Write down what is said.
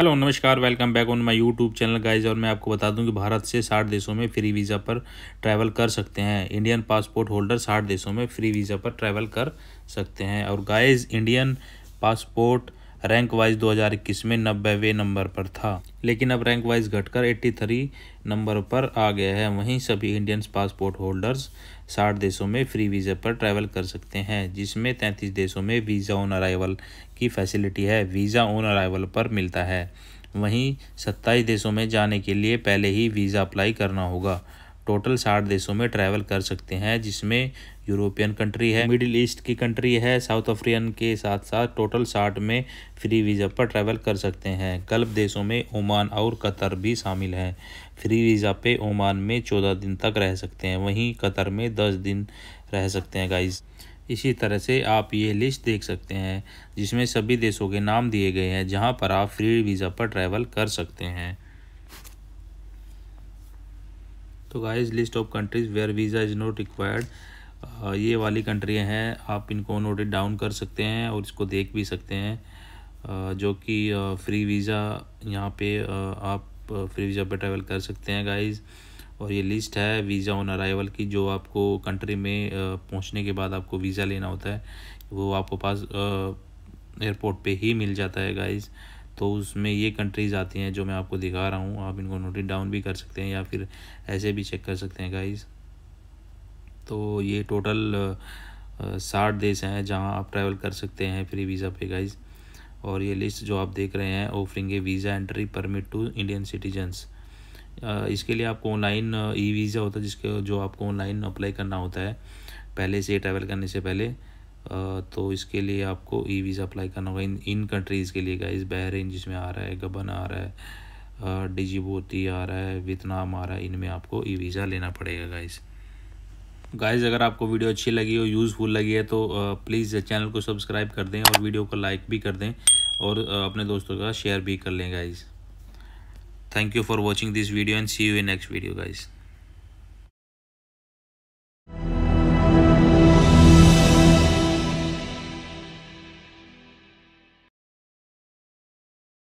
hello नमस्कार welcome back on my YouTube channel guys और मैं आपको बता दूं कि भारत से साठ देशों में फ्री वीज़ा पर ट्रैवल कर सकते हैं इंडियन पासपोर्ट होल्डर साठ देशों में फ्री वीज़ा पर ट्रैवल कर सकते हैं और guys Indian passport rank wise 2021 में नब्बे नंबर पर था लेकिन अब रैंक वाइज घटकर 83 नंबर पर आ गया है वहीं सभी इंडियन पासपोर्ट होल्डर्स साठ देशों में फ्री वीज़ा पर ट्रैवल कर सकते हैं जिसमें तैंतीस देशों में वीज़ा ऑन अराइवल की फैसिलिटी है वीज़ा ऑन अराइवल पर मिलता है वहीं सत्ताईस देशों में जाने के लिए पहले ही वीज़ा अप्लाई करना होगा टोटल साठ देशों में ट्रैवल कर सकते हैं जिसमें यूरोपियन कंट्री है मिडिल ईस्ट की कंट्री है साउथ अफ्रीकन के साथ साथ टोटल साठ में फ्री वीज़ा पर ट्रैवल कर सकते हैं गल्फ देशों में ओमान और कतर भी शामिल हैं फ्री वीज़ा पे ओमान में चौदह दिन तक रह सकते हैं वहीं कतर में दस दिन रह सकते हैं गाइज़ इसी तरह से आप ये लिस्ट देख सकते हैं जिसमें सभी देशों के नाम दिए गए हैं जहाँ पर आप फ्री वीज़ा पर ट्रैवल कर सकते हैं तो guys list of countries where visa is not required ये वाली कंट्रियाँ हैं आप इनको नोट डाउन कर सकते हैं और इसको देख भी सकते हैं uh, जो कि फ्री uh, वीज़ा यहाँ पे uh, आप फ्री वीज़ा पे ट्रैवल कर सकते हैं गाइज़ और ये लिस्ट है वीज़ा ऑन अराइवल की जो आपको कंट्री में पहुँचने के बाद आपको वीज़ा लेना होता है वो आपको पास एयरपोर्ट पे ही मिल जाता है गाइज़ तो उसमें ये कंट्रीज़ आती हैं जो मैं आपको दिखा रहा हूँ आप इनको नोटिस डाउन भी कर सकते हैं या फिर ऐसे भी चेक कर सकते हैं गाइज़ तो ये टोटल साठ देश हैं जहाँ आप ट्रैवल कर सकते हैं फ्री वीज़ा पे गाइज़ और ये लिस्ट जो आप देख रहे हैं offering a visa entry permit to Indian citizens इसके लिए आपको ऑनलाइन ई वीज़ा होता है जिसके जो आपको ऑनलाइन अप्लाई करना होता है पहले से ट्रैवल करने से पहले तो इसके लिए आपको ई वीज़ा अप्लाई करना होगा इन इन कंट्रीज़ के लिए गाइज़ बहरीन जिसमें आ रहा है गबन आ रहा है डिजिबोती आ रहा है वियतनाम आ रहा है इनमें आपको ई वीज़ा लेना पड़ेगा गाइस गाइस अगर आपको वीडियो अच्छी लगी हो यूज़फुल लगी है तो प्लीज़ चैनल को सब्सक्राइब कर दें और वीडियो को लाइक भी कर दें और अपने दोस्तों का शेयर भी कर लें guys thank you for watching this video and see you in next video guys